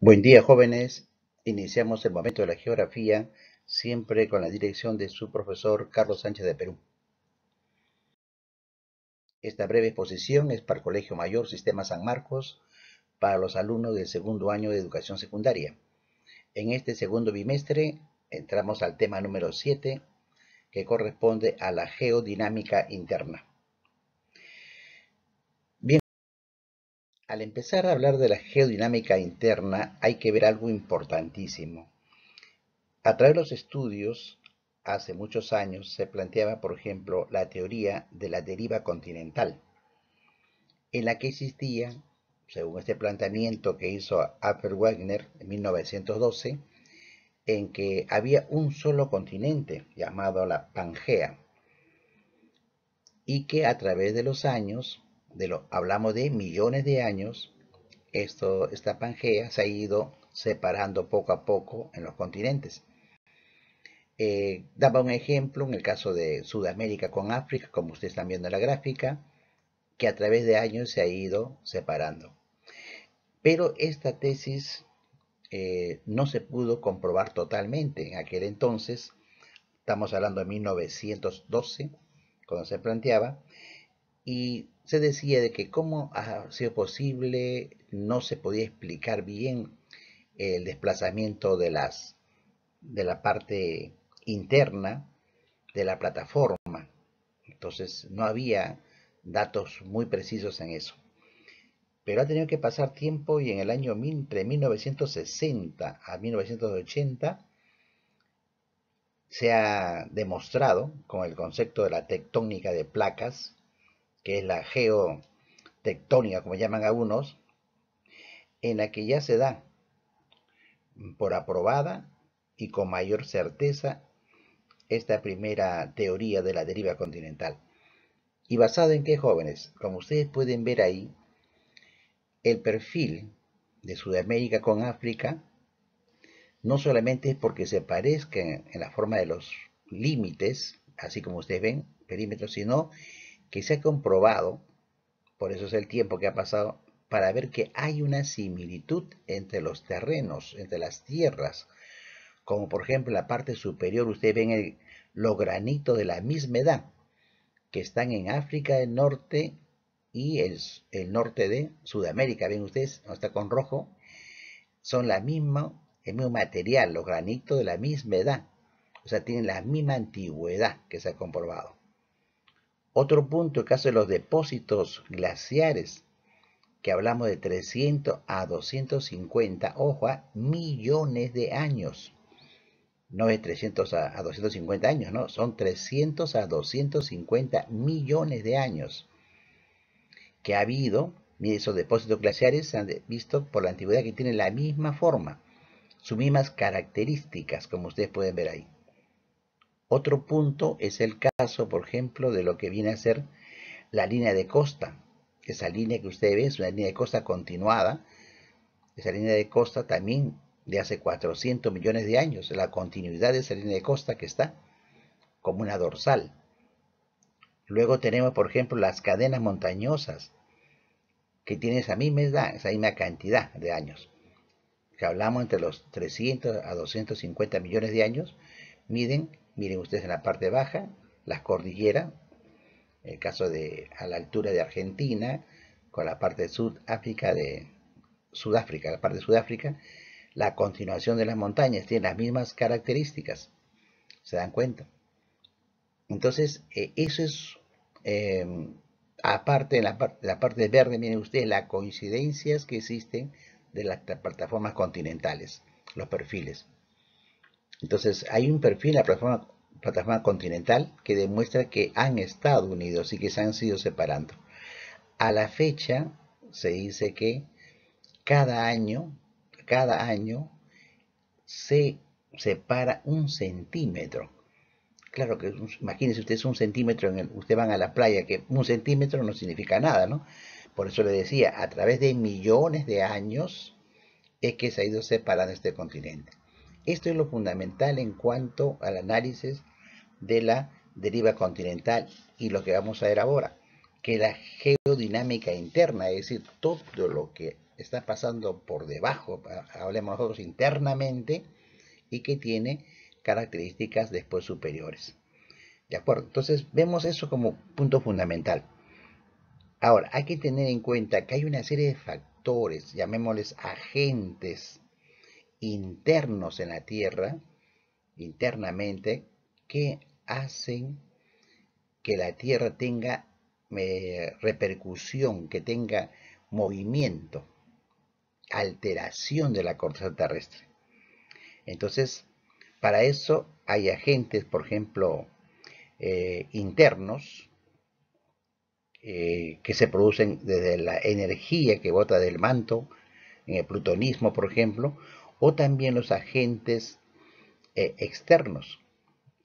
Buen día jóvenes, iniciamos el momento de la geografía siempre con la dirección de su profesor Carlos Sánchez de Perú. Esta breve exposición es para el Colegio Mayor Sistema San Marcos para los alumnos del segundo año de educación secundaria. En este segundo bimestre entramos al tema número 7 que corresponde a la geodinámica interna. Al empezar a hablar de la geodinámica interna hay que ver algo importantísimo. A través de los estudios, hace muchos años se planteaba, por ejemplo, la teoría de la deriva continental, en la que existía, según este planteamiento que hizo Alfred Wagner en 1912, en que había un solo continente llamado la Pangea y que a través de los años hablamos de millones de años, esto, esta Pangea se ha ido separando poco a poco en los continentes. Eh, daba un ejemplo en el caso de Sudamérica con África, como ustedes están viendo en la gráfica, que a través de años se ha ido separando. Pero esta tesis eh, no se pudo comprobar totalmente en aquel entonces, estamos hablando de 1912, cuando se planteaba, y se decía de que cómo ha sido posible, no se podía explicar bien el desplazamiento de, las, de la parte interna de la plataforma. Entonces no había datos muy precisos en eso. Pero ha tenido que pasar tiempo y en el año entre 1960 a 1980 se ha demostrado con el concepto de la tectónica de placas que es la geotectónica, como llaman a unos, en la que ya se da por aprobada y con mayor certeza esta primera teoría de la deriva continental. ¿Y basado en qué, jóvenes? Como ustedes pueden ver ahí, el perfil de Sudamérica con África no solamente es porque se parezca en la forma de los límites, así como ustedes ven, perímetros, sino que se ha comprobado, por eso es el tiempo que ha pasado, para ver que hay una similitud entre los terrenos, entre las tierras, como por ejemplo la parte superior, ustedes ven los granitos de la misma edad, que están en África del Norte y el, el norte de Sudamérica, ven ustedes, no está con rojo, son la misma, el mismo material, los granitos de la misma edad, o sea, tienen la misma antigüedad que se ha comprobado. Otro punto, el caso de los depósitos glaciares, que hablamos de 300 a 250, ojo, ah, millones de años. No es 300 a, 250 años, no, son 300 a 250 millones de años que ha habido. Mire, esos depósitos glaciares se han visto por la antigüedad que tienen la misma forma, sus mismas características, como ustedes pueden ver ahí. Otro punto es el caso, por ejemplo, de lo que viene a ser la línea de costa. Esa línea que usted ve es una línea de costa continuada. Esa línea de costa también de hace 400 millones de años. La continuidad de esa línea de costa que está como una dorsal. Luego tenemos, por ejemplo, las cadenas montañosas, que tienen esa misma edad, esa misma cantidad de años. Que hablamos entre los 300 a 250 millones de años, miden Miren ustedes en la parte baja, las cordilleras, el caso de a la altura de Argentina, con la parte de Sudáfrica de Sudáfrica, la parte de Sudáfrica, la continuación de las montañas tiene las mismas características. ¿Se dan cuenta? Entonces, eh, eso es, em, aparte, de la, parte, la parte verde, miren ustedes, las coincidencias que existen de las plataformas continentales, los perfiles. Entonces hay un perfil en la plataforma, continental que demuestra que han estado unidos y que se han sido separando. A la fecha se dice que cada año, cada año se separa un centímetro. Claro que imagínense ustedes un centímetro, en el, usted van a la playa, que un centímetro no significa nada, ¿no? Por eso le decía, a través de millones de años es que se ha ido separando este continente. Esto es lo fundamental en cuanto al análisis de la deriva continental y lo que vamos a ver ahora, que la geodinámica interna, es decir, todo lo que está pasando por debajo, hablemos nosotros internamente, y que tiene características después superiores. ¿De acuerdo? Entonces vemos eso como punto fundamental. Ahora, hay que tener en cuenta que hay una serie de factores, llamémosles agentes internos en la tierra, internamente, que hacen que la tierra tenga eh, repercusión, que tenga movimiento, alteración de la corteza terrestre. Entonces, para eso hay agentes, por ejemplo, eh, internos, eh, que se producen desde la energía que bota del manto, en el plutonismo, por ejemplo, o también los agentes eh, externos,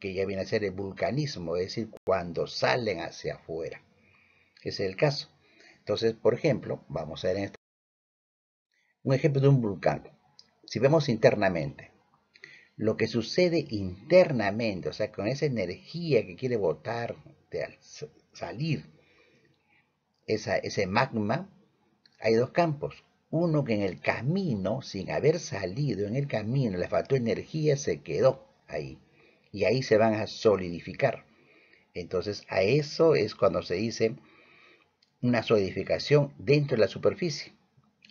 que ya viene a ser el vulcanismo, es decir, cuando salen hacia afuera. Ese es el caso. Entonces, por ejemplo, vamos a ver en este, un ejemplo de un vulcán. Si vemos internamente, lo que sucede internamente, o sea, con esa energía que quiere botar, de salir ese magma, hay dos campos uno que en el camino, sin haber salido en el camino, le faltó energía, se quedó ahí. Y ahí se van a solidificar. Entonces, a eso es cuando se dice una solidificación dentro de la superficie.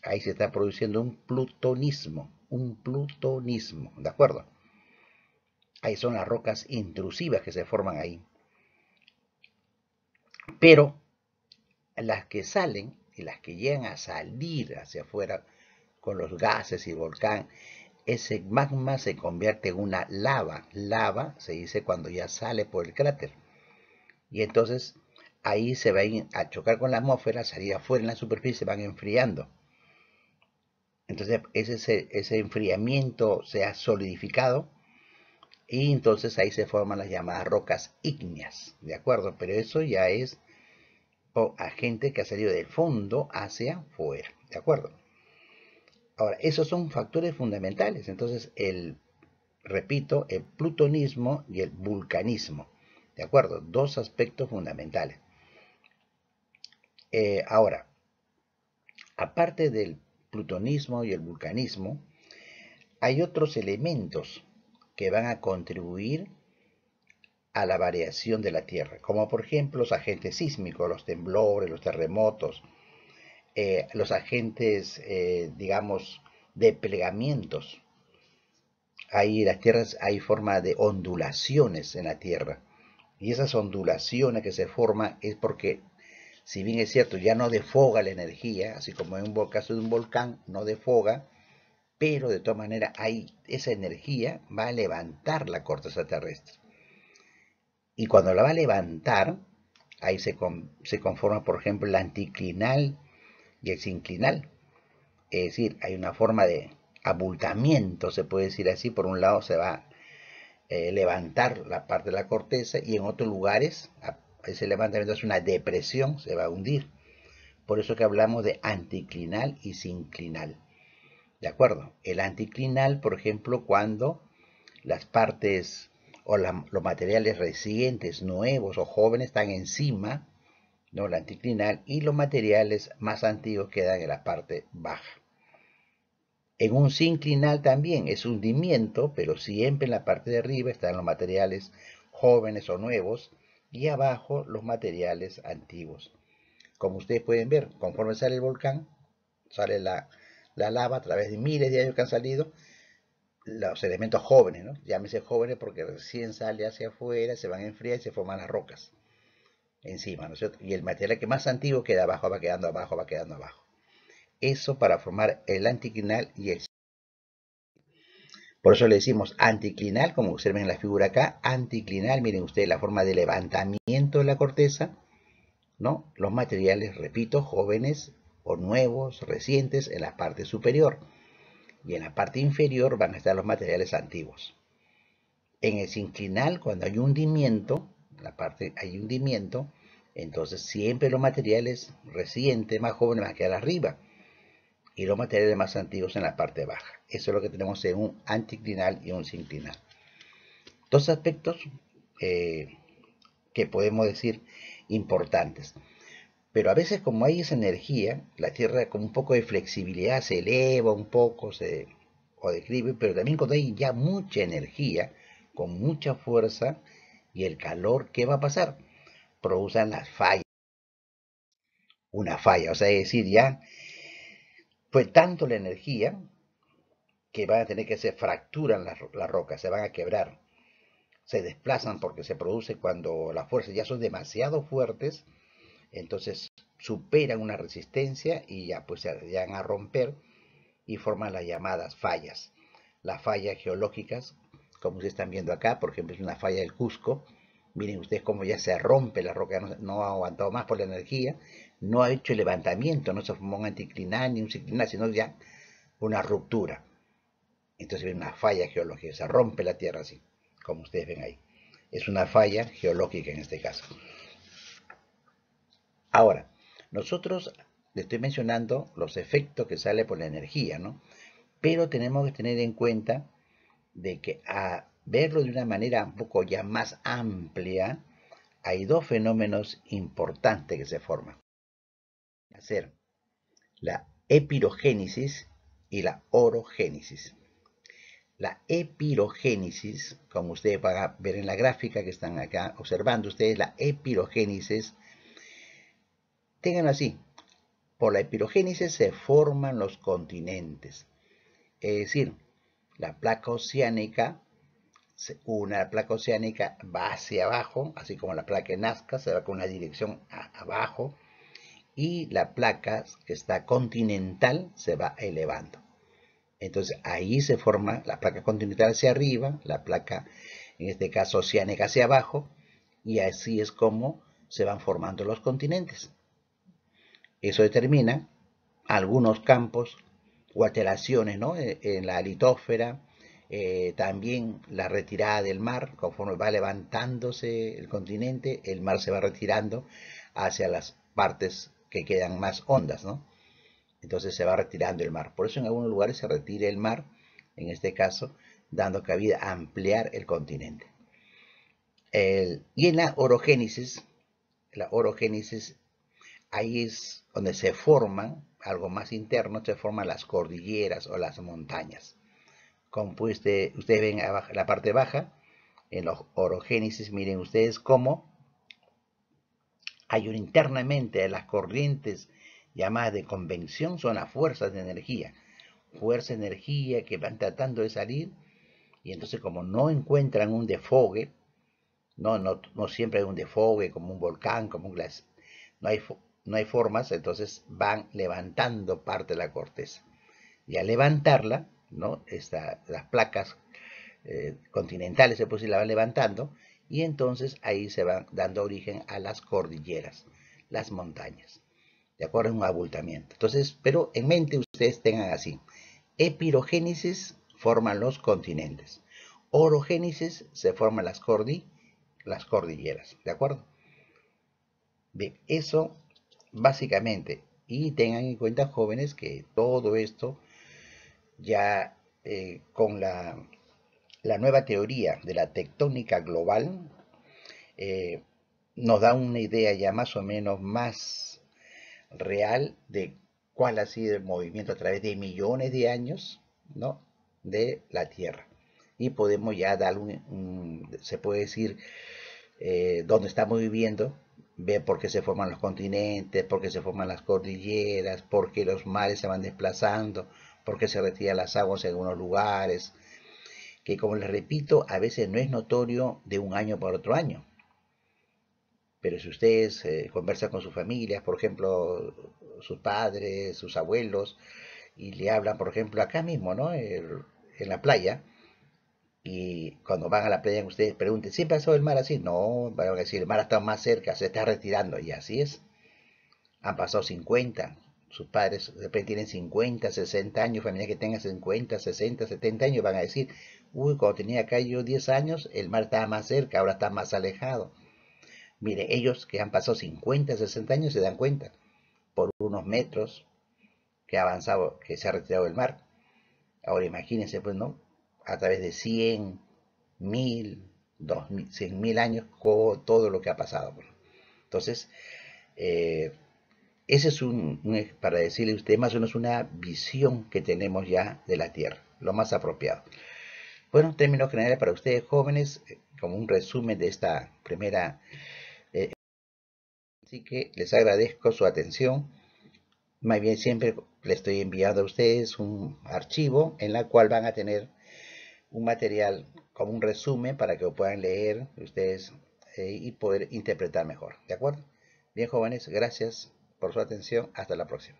Ahí se está produciendo un plutonismo, un plutonismo, ¿de acuerdo? Ahí son las rocas intrusivas que se forman ahí. Pero las que salen y las que llegan a salir hacia afuera con los gases y volcán, ese magma se convierte en una lava. Lava se dice cuando ya sale por el cráter. Y entonces ahí se va a chocar con la atmósfera, salir afuera en la superficie, van enfriando. Entonces ese, ese enfriamiento se ha solidificado y entonces ahí se forman las llamadas rocas ígneas, ¿de acuerdo? Pero eso ya es o a gente que ha salido del fondo hacia afuera, ¿De acuerdo? Ahora, esos son factores fundamentales. Entonces, el, repito, el plutonismo y el vulcanismo. ¿De acuerdo? Dos aspectos fundamentales. Eh, ahora, aparte del plutonismo y el vulcanismo, hay otros elementos que van a contribuir a la variación de la Tierra, como por ejemplo los agentes sísmicos, los temblores, los terremotos, eh, los agentes, eh, digamos, de plegamientos. Hay las tierras, hay forma de ondulaciones en la Tierra. Y esas ondulaciones que se forman es porque, si bien es cierto, ya no defoga la energía, así como en un caso de un volcán, no defoga, pero de todas maneras hay, esa energía va a levantar la corteza terrestre y cuando la va a levantar, ahí se, conforma, por ejemplo, el anticlinal y el sinclinal. Es decir, hay una forma de abultamiento, se puede decir así. Por un lado se va a eh, levantar la parte de la corteza y en otros lugares ese levantamiento es una depresión, se va a hundir. Por eso que hablamos de anticlinal y sinclinal. ¿De acuerdo? El anticlinal, por ejemplo, cuando las partes o los materiales recientes, nuevos o jóvenes están encima, ¿no? la anticlinal, y los materiales más antiguos quedan en la parte baja. En un sinclinal también es hundimiento, pero siempre en la parte de arriba están los materiales jóvenes o nuevos y abajo los materiales antiguos. Como ustedes pueden ver, conforme sale el volcán, sale la lava a través de miles de años que han salido, los elementos jóvenes, ¿no? Llámese jóvenes porque recién sale hacia afuera, se van a enfriar y se forman las rocas encima, ¿no Y el material que más antiguo queda abajo, va quedando abajo, va quedando abajo. Eso para formar el anticlinal y el... Por eso le decimos anticlinal, como observen en la figura acá, anticlinal, miren ustedes la forma de levantamiento de la corteza, ¿no? Los materiales, repito, jóvenes o nuevos, recientes en la parte superior y en la parte inferior van a estar los materiales antiguos. En el sinclinal, cuando hay hundimiento, la parte hay hundimiento, entonces siempre los materiales recientes, más jóvenes, van a quedar arriba y los materiales más antiguos en la parte baja. Eso es lo que tenemos en un anticlinal y un sinclinal. Dos aspectos eh, que podemos decir importantes. Pero a veces como hay esa energía, la Tierra con un poco de flexibilidad se eleva un poco se, o describe pero también cuando hay ya mucha energía, con mucha fuerza y el calor, ¿qué va a pasar? Producen las fallas. Una falla, o sea, es decir, ya fue tanto la energía que van a tener que se fracturan las, las, rocas, se van a quebrar, se desplazan porque se produce cuando las fuerzas ya son demasiado fuertes, entonces superan una resistencia y ya pues se llegan a romper y forman las llamadas fallas. Las fallas geológicas, como ustedes están viendo acá, por ejemplo, es una falla del Cusco. Miren ustedes cómo ya se rompe la roca, no, ha aguantado más por la energía, no ha hecho levantamiento, no se formó un anticlinal ni un ciclinal, sino ya una ruptura. Entonces viene una falla geológica, se rompe la tierra así, como ustedes ven ahí. Es una falla geológica en este caso. Ahora, nosotros le estoy mencionando los efectos que sale por la energía, ¿no? Pero tenemos que tener en cuenta de que a verlo de una manera un poco ya más amplia, hay dos fenómenos importantes que se forman. Hacer la epirogénesis y la orogénesis. La epirogénesis, como ustedes van a ver en la gráfica que están acá observando ustedes, la epirogénesis Tengan así. Por la epirogénesis se forman los continentes. Es decir, la placa oceánica, una placa oceánica va hacia abajo, así como la placa Nazca se va con una dirección abajo, y la placa que está continental se va elevando. Entonces ahí se forma la placa continental hacia arriba, la placa en este caso oceánica hacia abajo, y así es como se van formando los continentes. Eso determina algunos campos o alteraciones ¿no? Eh, en, la litósfera, eh, también la retirada del mar, conforme va levantándose el continente, el mar se va retirando hacia las partes que quedan más hondas, ¿no? Entonces se va retirando el mar. Por eso en algunos lugares se retira el mar, en este caso, dando cabida a ampliar el continente. y en la orogénesis, la orogénesis ahí es donde se forman, algo más interno, se forman las cordilleras o las montañas. Como ustedes ven abajo, la parte baja, en los orogénesis, miren ustedes cómo hay un internamente las corrientes llamadas de convención, son las fuerzas de energía. Fuerza, energía que van tratando de salir y entonces como no encuentran un defogue no, no, no siempre hay un defogue como un volcán, como un glaciar, no hay no hay formas, entonces van levantando parte de la corteza. Y al levantarla, ¿no? las placas eh, continentales se y la van levantando y entonces ahí se van dando origen a las cordilleras, las montañas. ¿De acuerdo? un abultamiento. Entonces, pero en mente ustedes tengan así. Epirogénesis forman los continentes. Orogénesis se forman las, cordi, las cordilleras. ¿De acuerdo? Bien, eso básicamente. Y tengan en cuenta, jóvenes, que todo esto ya eh, con la, nueva teoría de la tectónica global eh, nos da una idea ya más o menos más real de cuál ha sido el movimiento a través de millones de años ¿no? de la Tierra. Y podemos ya dar un, se puede decir, eh, dónde estamos viviendo ve por qué se forman los continentes, por qué se forman las cordilleras, por qué los mares se van desplazando, por qué se retiran las aguas en algunos lugares, que como les repito, a veces no es notorio de un año para otro año. Pero si ustedes eh, conversa con sus familias, por ejemplo, sus padres, sus abuelos, y le hablan, por ejemplo, acá mismo, ¿no? en la playa, y cuando van a la playa, ustedes pregunten, ¿sí pasó el mar así? No, van a decir, el mar está más cerca, se está retirando. Y así es. Han pasado 50. Sus padres de repente tienen 50, 60 años, familias que tengan 50, 60, 70 años, van a decir, uy, cuando tenía acá yo 10 años, el mar estaba más cerca, ahora está más alejado. Mire, ellos que han pasado 50, 60 años se dan cuenta, por unos metros que ha avanzado, que se ha retirado el mar. Ahora imagínense, pues, ¿no? a través de 100, 1000, 2000, mil años todo lo que ha pasado. Pues. Entonces, eh, ese es un, para decirle a usted más o menos una visión que tenemos ya de la Tierra, lo más apropiado. Bueno, términos generales para ustedes jóvenes, eh, como un resumen de esta primera... Eh, así que les agradezco su atención. Más bien siempre les estoy enviando a ustedes un archivo en la cual van a tener un material como un resumen para que lo puedan leer ustedes eh, y poder interpretar mejor. ¿De acuerdo? Bien, jóvenes, gracias por su atención. Hasta la próxima.